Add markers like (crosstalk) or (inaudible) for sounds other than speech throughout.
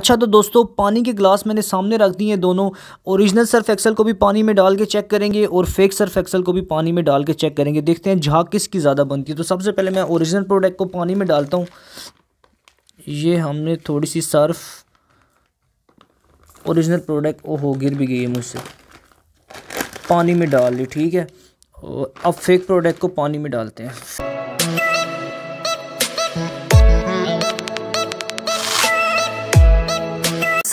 अच्छा तो दोस्तों पानी के ग्लास मैंने सामने रख दिए हैं दोनों ओरिजिनल सर्फ एक्सल को भी पानी में डाल के चेक करेंगे और फेक सर्फ एक्सल को भी पानी में डाल के चेक करेंगे देखते हैं झाग किसकी ज़्यादा बनती है तो सबसे पहले मैं ओरिजिनल प्रोडक्ट को पानी में डालता हूँ ये हमने थोड़ी सी सर्फ औरिजिनल प्रोडक्ट ओहो गिर भी गई है मुझसे पानी में डाल ली ठीक है अब फेक प्रोडक्ट को पानी में डालते हैं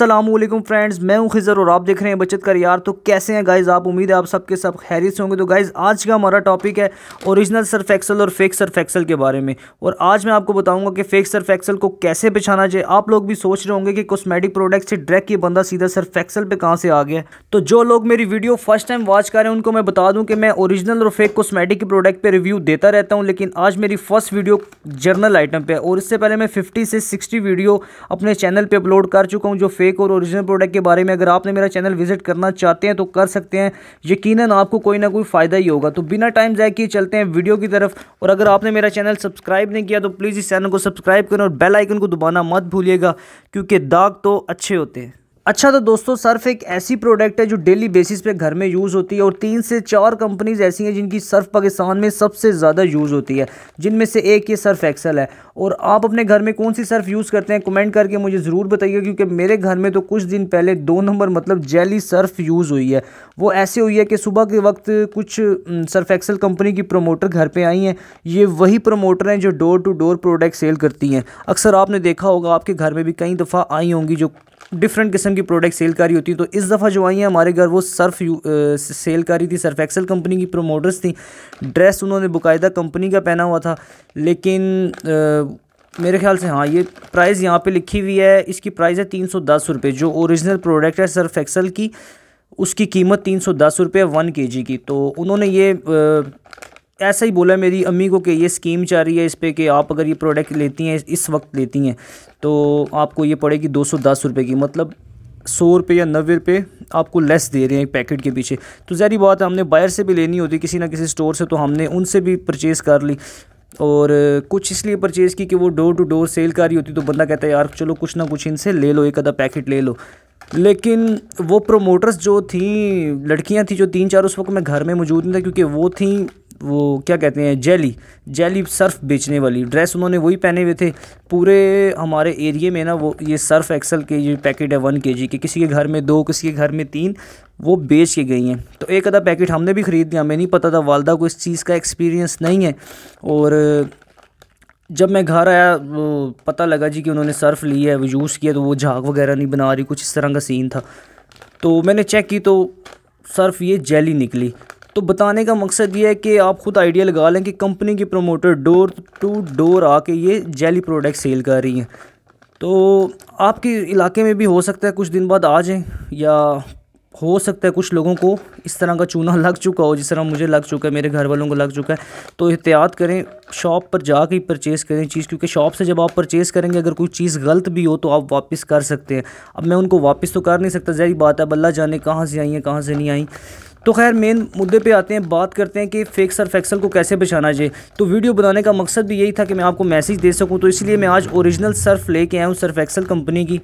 असलम फ्रेंड्स मैं हूं खिज़र और आप देख रहे हैं बचत का यार तो कैसे हैं गाइज़ आप उम्मीद है आप सबके सब, सब खैरियत से होंगे तो गाइज़ आज का हमारा टॉपिक है ओरिजिनल सर्फ एक्सल और फेक सर्फ एक्सल के बारे में और आज मैं आपको बताऊंगा कि फेक सर्फ एक्सल को कैसे बिछाना चाहिए आप लोग भी सोच रहे होंगे कि कॉस्मेटिक प्रोडक्ट से डायरेक्ट ये बंदा सीधा सर्फ एक्सल पर कहाँ से आ गया तो जो लोग मेरी वीडियो फर्स्ट टाइम वॉच कर रहे हैं उनको मैं बता दूँ कि मैं ओरिजिनल और फेक कॉस्मेटिक के प्रोडक्ट पर रिव्यू देता रहता हूँ लेकिन आज मेरी फर्स्ट वीडियो जर्नल आइटम पर और इससे पहले मैं फिफ्टी से सिक्सटी वीडियो अपने चैनल पर अपलोड कर चुका हूँ जो फेक फेक और ओरिजिनल प्रोडक्ट के बारे में अगर आपने मेरा चैनल विजिट करना चाहते हैं तो कर सकते हैं यकीनन आपको कोई ना कोई फ़ायदा ही होगा तो बिना टाइम जाए कि चलते हैं वीडियो की तरफ और अगर आपने मेरा चैनल सब्सक्राइब नहीं किया तो प्लीज़ इस चैनल को सब्सक्राइब करें और बेलाइकन को दबाना मत भूलिएगा क्योंकि दाग तो अच्छे होते हैं अच्छा तो दोस्तों सर्फ एक ऐसी प्रोडक्ट है जो डेली बेसिस पे घर में यूज़ होती है और तीन से चार कंपनीज ऐसी हैं जिनकी सर्फ पाकिस्तान में सबसे ज़्यादा यूज़ होती है जिनमें से एक ये सर्फ एक्सल है और आप अपने घर में कौन सी सर्फ यूज़ करते हैं कमेंट करके मुझे ज़रूर बताइए क्योंकि मेरे घर में तो कुछ दिन पहले दो नंबर मतलब जेली सर्फ यूज़ हुई है वो ऐसे हुई है कि सुबह के वक्त कुछ सर्फ एक्सल कंपनी की प्रोमोटर घर पर आई हैं ये वही प्रोमोटर हैं जो door to door product sale करती हैं अक्सर आपने देखा होगा आपके घर में भी कई दफ़ा आई होंगी जो डिफरेंट किस्म की प्रोडक्ट सेल कर रही होती तो इस दफ़ा जो आई हैं हमारे घर वो सर्फ यू, आ, सेल कर रही थी सर्फ एक्सल कंपनी की प्रोमोटर्स थी ड्रेस उन्होंने बाकायदा कंपनी का पहना हुआ था लेकिन आ, मेरे ख्याल से हाँ ये प्राइस यहाँ पे लिखी हुई है इसकी प्राइस है तीन सौ दस रुपये जो ओरिजिनल प्रोडक्ट है सर्फ एक्सल की उसकी कीमत तीन सौ दस रुपये वन के जी की तो उन्होंने ये आ, ऐसा ही बोला मेरी अम्मी को कि ये स्कीम चाह रही है इस पर कि आप अगर ये प्रोडक्ट लेती हैं इस वक्त लेती हैं तो आपको ये पड़ेगी दो सौ दस रुपये की मतलब सौ रुपये या नबे रुपये आपको लेस दे रहे हैं पैकेट के पीछे तो जहरी बात है हमने बायर से भी लेनी होती किसी ना किसी स्टोर से तो हमने उनसे भी परचेज़ कर ली और कुछ इसलिए परचेज़ की कि वो डोर टू डोर सेल कर रही होती तो बंदा कहता है यार चलो कुछ ना कुछ इनसे ले लो एक आधा पैकेट ले लो लेकिन वो प्रोमोटर्स जो थी लड़कियां थी जो तीन चार उस वक्त मैं घर में मौजूद नहीं था क्योंकि वो थी वो क्या कहते हैं जेली जेली सर्फ़ बेचने वाली ड्रेस उन्होंने वही पहने हुए थे पूरे हमारे एरिए में ना वो ये सर्फ़ एक्सल के ये पैकेट है वन के जी के किसी के घर में दो किसी के घर में तीन वो बेच के गई हैं तो एक आधा पैकेट हमने भी ख़रीद लिया हमें नहीं पता था वालदा को इस चीज़ का एक्सपीरियंस नहीं है और जब मैं घर आया पता लगा जी कि उन्होंने सर्फ़ ली है यूज़ किया तो वो झाग वगैरह नहीं बना रही कुछ इस तरह का सीन था तो मैंने चेक की तो सर्फ ये जेली निकली तो बताने का मकसद ये है कि आप खुद आइडिया लगा लें कि कंपनी की प्रोमोटर डोर टू डोर आके ये जेली प्रोडक्ट सेल कर रही हैं तो आपके इलाके में भी हो सकता है कुछ दिन बाद आ जाएँ या हो सकता है कुछ लोगों को इस तरह का चूना (laughs) लग चुका हो जिस तरह मुझे लग चुका है मेरे घर वालों को लग चुका है तो एहतियात करें शॉप पर जा ही परचेज़ करें चीज़ क्योंकि शॉप से जब आप परचेज़ करेंगे अगर कोई चीज़ गलत भी हो तो आप वापस कर सकते हैं अब मैं उनको वापस तो कर नहीं सकता जहरी बात है बल्ला जाने कहाँ से आई हैं कहाँ से नहीं आई तो खैर मेन मुद्दे पे आते हैं बात करते हैं कि फेक्स और फैक्सल को कैसे बचाना चाहिए तो वीडियो बनाने का मकसद भी यही था कि मैं आपको मैसेज दे सकूँ तो इसलिए मैं आज ओरिजिनल सर्फ लेके आया हूँ सर्फ एक्सल कंपनी की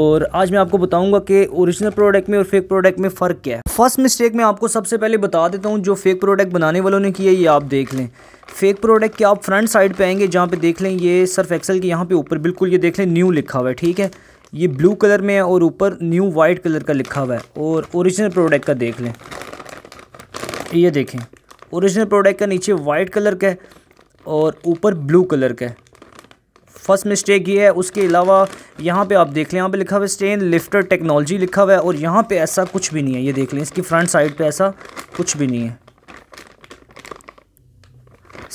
और आज मैं आपको बताऊंगा कि ओरिजिनल प्रोडक्ट में और फेक प्रोडक्ट में फ़र्क क्या है फर्स्ट मिस्टेक मैं आपको सबसे पहले बता देता हूँ जो फेक प्रोडक्ट बनाने वालों ने किया ये आप देख लें फेक प्रोडक्ट के आप फ्रंट साइड पे आएंगे जहाँ पे देख लें ये सर्फ एक्सल के यहाँ पे ऊपर बिल्कुल ये देख लें न्यू लिखा हुआ है ठीक है ये ब्लू कलर में है और ऊपर न्यू वाइट कलर का लिखा हुआ है और ओरिजिनल प्रोडक्ट का देख लें ये देखें ओरिजिनल प्रोडक्ट का नीचे वाइट कलर का है और ऊपर ब्लू कलर का है फर्स्ट मिस्टेक ये है उसके अलावा यहाँ पे आप देख लें यहाँ पे लिखा हुआ है स्टेन लिफ्टर टेक्नोलॉजी लिखा हुआ है और यहाँ पे ऐसा कुछ भी नहीं है ये देख लें इसकी फ्रंट साइड पे ऐसा कुछ भी नहीं है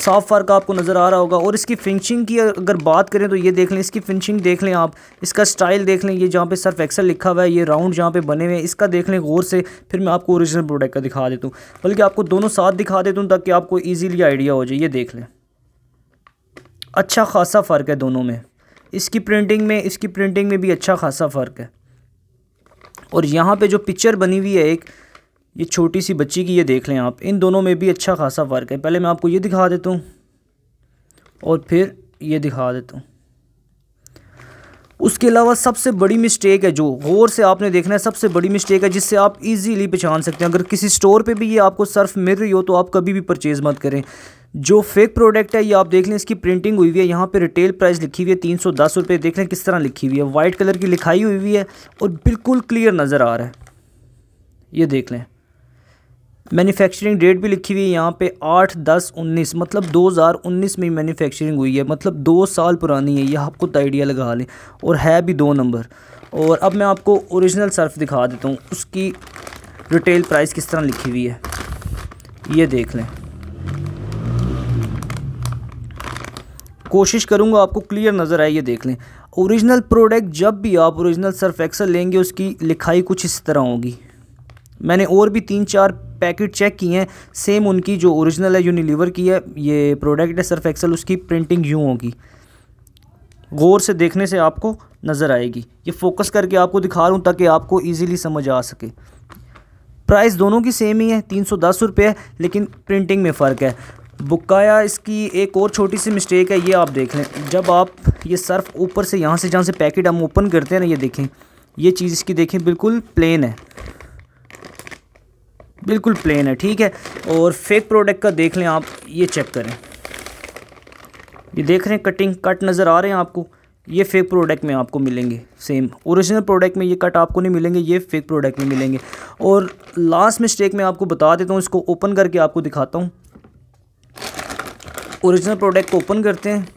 साफ फ़र्क आपको नज़र आ रहा होगा और इसकी फिनिशिंग की अगर बात करें तो ये देख लें इसकी फिनिशिंग देख लें आप इसका स्टाइल देख लें ये जहाँ पे सर्फ एक्सल लिखा हुआ है ये राउंड जहाँ पे बने हुए हैं इसका देख लें गौर से फिर मैं आपको ओरिजिनल प्रोडक्ट का दिखा देता हूँ बल्कि आपको दोनों साथ दिखा देता हूँ ताकि आपको ईजिली आइडिया हो जाए ये देख लें अच्छा खासा फ़र्क है दोनों में इसकी प्रिंटिंग में इसकी प्रिंटिंग में भी अच्छा खासा फ़र्क है और यहाँ पर जो पिक्चर बनी हुई है एक ये छोटी सी बच्ची की ये देख लें आप इन दोनों में भी अच्छा खासा फ़र्क है पहले मैं आपको ये दिखा देता हूँ और फिर ये दिखा देता हूँ उसके अलावा सबसे बड़ी मिस्टेक है जो गौर से आपने देखना है सबसे बड़ी मिस्टेक है जिससे आप इजीली पहचान सकते हैं अगर किसी स्टोर पे भी ये आपको सर्फ मिल रही हो तो आप कभी भी परचेज़ मत करें जो फेक प्रोडक्ट है ये आप देख लें इसकी प्रिंटिंग हुई हुई है यहाँ पे रिटेल प्राइस लिखी हुई है तीन सौ दस रुपये देख लें किस तरह लिखी हुई है वाइट कलर की लिखाई हुई हुई है और बिल्कुल क्लियर नज़र आ रहा है ये देख लें मैन्युफैक्चरिंग डेट भी लिखी हुई है यहाँ पे आठ दस उन्नीस मतलब 2019 में मैन्युफैक्चरिंग हुई है मतलब दो साल पुरानी है यह आपको आइडिया लगा लें और है भी दो नंबर और अब मैं आपको ओरिजिनल सर्फ दिखा देता हूँ उसकी रिटेल प्राइस किस तरह लिखी हुई है ये देख लें कोशिश करूँगा आपको क्लियर नज़र आए ये देख लें ओरिजिनल प्रोडक्ट जब भी आप ओरिजिनल सर्फ एक्सल लेंगे उसकी लिखाई कुछ इस तरह होगी मैंने और भी तीन चार पैकेट चेक किए हैं सेम उनकी जो ओरिजिनल है यूनिलीवर की है ये प्रोडक्ट है सर्फ एक्सल उसकी प्रिंटिंग यूँ होगी गौर से देखने से आपको नज़र आएगी ये फोकस करके आपको दिखा रहा हूँ ताकि आपको ईजिली समझ आ सके प्राइस दोनों की सेम ही है तीन सौ दस रुपये है लेकिन प्रिंटिंग में फ़र्क है बुकाया इसकी एक और छोटी सी मिस्टेक है ये आप देख लें जब आप ये सर्फ ऊपर से यहाँ से जहाँ से पैकेट हम ओपन करते हैं ना ये देखें ये चीज़ इसकी देखें बिल्कुल प्लेन है बिल्कुल प्लेन है ठीक है और फेक प्रोडक्ट का देख लें आप ये चेक करें ये देख रहे हैं कटिंग कट नज़र आ रहे हैं आपको ये फेक प्रोडक्ट में आपको मिलेंगे सेम ओरिजिनल प्रोडक्ट में ये कट आपको नहीं मिलेंगे ये फेक प्रोडक्ट में मिलेंगे और लास्ट मिस्टेक मैं आपको बता देता हूँ इसको ओपन करके आपको दिखाता हूँ ओरिजिनल प्रोडक्ट को ओपन करते हैं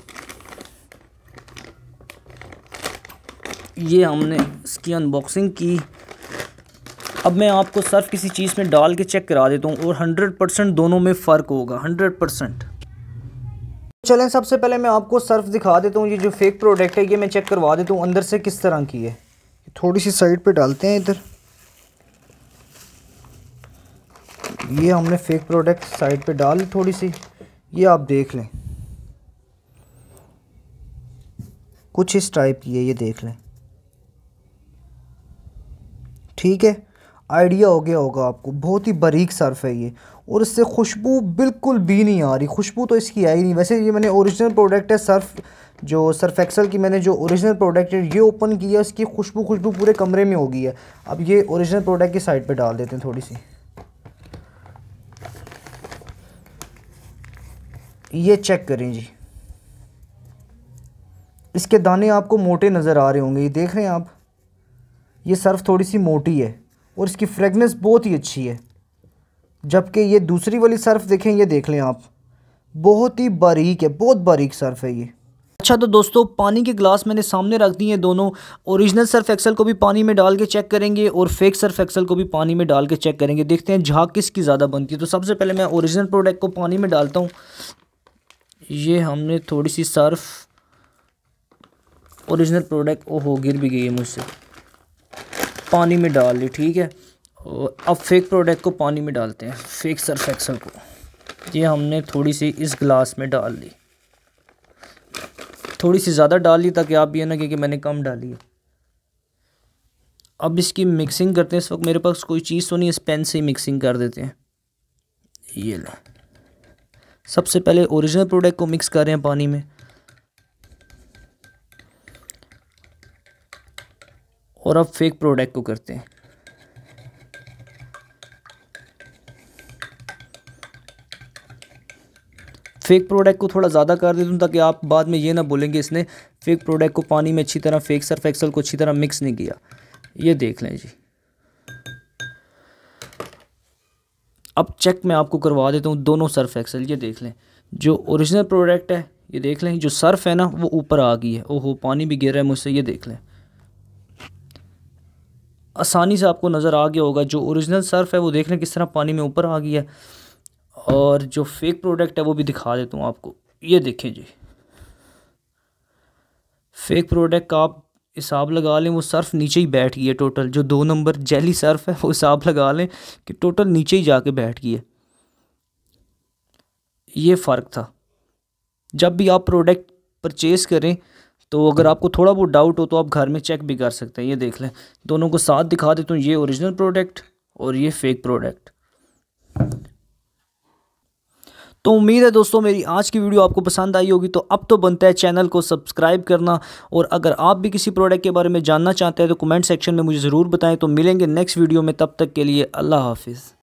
ये हमने इसकी अनबॉक्सिंग की अब मैं आपको सर्फ किसी चीज़ में डाल के चेक करा देता हूँ और हंड्रेड परसेंट दोनों में फ़र्क होगा हंड्रेड परसेंट चलें सबसे पहले मैं आपको सर्फ दिखा देता हूँ ये जो फेक प्रोडक्ट है ये मैं चेक करवा देता हूँ अंदर से किस तरह की है थोड़ी सी साइड पे डालते हैं इधर ये हमने फेक प्रोडक्ट साइड पे डाल थोड़ी सी ये आप देख लें कुछ इस टाइप की है ये देख लें ठीक है आइडिया हो गया होगा आपको बहुत ही बारीक सर्फ़ है ये और इससे खुशबू बिल्कुल भी नहीं आ रही खुशबू तो इसकी आई नहीं वैसे ये मैंने ओरिजिनल प्रोडक्ट है सर्फ जो सर्फ एक्सल की मैंने जो ओरिजिनल प्रोडक्ट है ये ओपन किया है इसकी खुशबू खुशबू पूरे कमरे में होगी है अब ये ओरिजिनल प्रोडक्ट की साइड पर डाल देते हैं थोड़ी सी ये चेक करें जी इसके दाने आपको मोटे नज़र आ रहे होंगे ये देख रहे हैं आप ये सर्फ थोड़ी सी मोटी है और इसकी फ्रेगनेंस बहुत ही अच्छी है जबकि ये दूसरी वाली सर्फ़ देखें ये देख लें आप बहुत ही बारीक है बहुत बारीक सर्फ़ है ये अच्छा तो दोस्तों पानी के गिलास मैंने सामने रख दिए दोनों ओरिजिनल सर्फ एक्सल को भी पानी में डाल के चेक करेंगे और फेक सर्फ एक्सल को भी पानी में डाल के चेक करेंगे देखते हैं झाग किसकी ज़्यादा बनती है तो सबसे पहले मैं ओरिजिनल प्रोडक्ट को पानी में डालता हूँ ये हमने थोड़ी सी सर्फ ओरिजिनल प्रोडक्ट ओहो गिर भी गई है मुझसे पानी में डाल ली ठीक है और अब फेक प्रोडक्ट को पानी में डालते हैं फेक सरफेक्सल को ये हमने थोड़ी सी इस गिलास में डाल ली थोड़ी सी ज़्यादा डाल ली ताकि आप ये ना कहें कि मैंने कम डाली है अब इसकी मिक्सिंग करते हैं इस वक्त मेरे पास कोई चीज़ तो नहीं इस पेन से ही मिक्सिंग कर देते हैं ये लो सबसे पहले ओरिजिनल प्रोडक्ट को मिक्स कर रहे हैं पानी में और अब फेक प्रोडक्ट को करते हैं फेक प्रोडक्ट को थोड़ा ज़्यादा कर देता हूँ ताकि आप बाद में ये ना बोलेंगे इसने फेक प्रोडक्ट को पानी में अच्छी तरह फेक सर्फ एक्सल को अच्छी तरह मिक्स नहीं किया ये देख लें जी अब चेक मैं आपको करवा देता हूँ दोनों सर्फ एक्सल ये देख लें जो ओरिजिनल प्रोडक्ट है ये देख लें जो सर्फ है ना वो ऊपर आ गई है ओहो पानी भी गिर रहा है मुझसे ये देख लें आसानी से आपको नज़र आ गया होगा जो ओरिजिनल सर्फ़ है वो देख लें किस तरह पानी में ऊपर आ गया और जो फेक प्रोडक्ट है वो भी दिखा देता हूँ आपको ये देखें जी फेक प्रोडक्ट का आप हिसाब लगा लें वो सर्फ़ नीचे ही बैठ गई है टोटल जो दो नंबर जेली सर्फ़ है वो हिसाब लगा लें कि टोटल नीचे ही जाके बैठ गई है ये फ़र्क था जब भी आप प्रोडक्ट परचेज़ करें तो अगर आपको थोड़ा बहुत डाउट हो तो आप घर में चेक भी कर सकते हैं ये देख लें दोनों को साथ दिखा देता हूँ ये ओरिजिनल प्रोडक्ट और ये फेक प्रोडक्ट तो उम्मीद है दोस्तों मेरी आज की वीडियो आपको पसंद आई होगी तो अब तो बनता है चैनल को सब्सक्राइब करना और अगर आप भी किसी प्रोडक्ट के बारे में जानना चाहते हैं तो कमेंट सेक्शन में मुझे ज़रूर बताएं तो मिलेंगे नेक्स्ट वीडियो में तब तक के लिए अल्लाह हाफिज़